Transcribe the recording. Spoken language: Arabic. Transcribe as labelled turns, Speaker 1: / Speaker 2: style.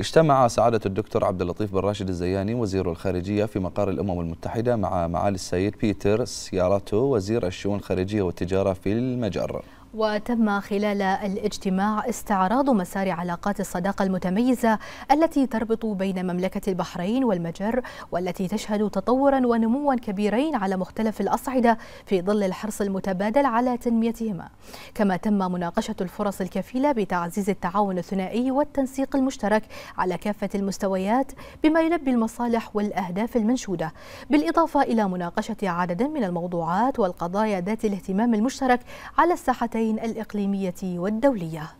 Speaker 1: اجتمع سعادة الدكتور عبد اللطيف بن راشد الزياني وزير الخارجية في مقر الأمم المتحدة مع معالي السيد بيتر سياراتو وزير الشؤون الخارجية والتجارة في المجر
Speaker 2: وتم خلال الاجتماع استعراض مسار علاقات الصداقة المتميزة التي تربط بين مملكة البحرين والمجر والتي تشهد تطورا ونموا كبيرين على مختلف الأصعدة في ظل الحرص المتبادل على تنميتهما كما تم مناقشة الفرص الكفيلة بتعزيز التعاون الثنائي والتنسيق المشترك على كافة المستويات بما يلبي المصالح والأهداف المنشودة بالإضافة إلى مناقشة عدد من الموضوعات والقضايا ذات الاهتمام المشترك على الساحتين الإقليمية والدولية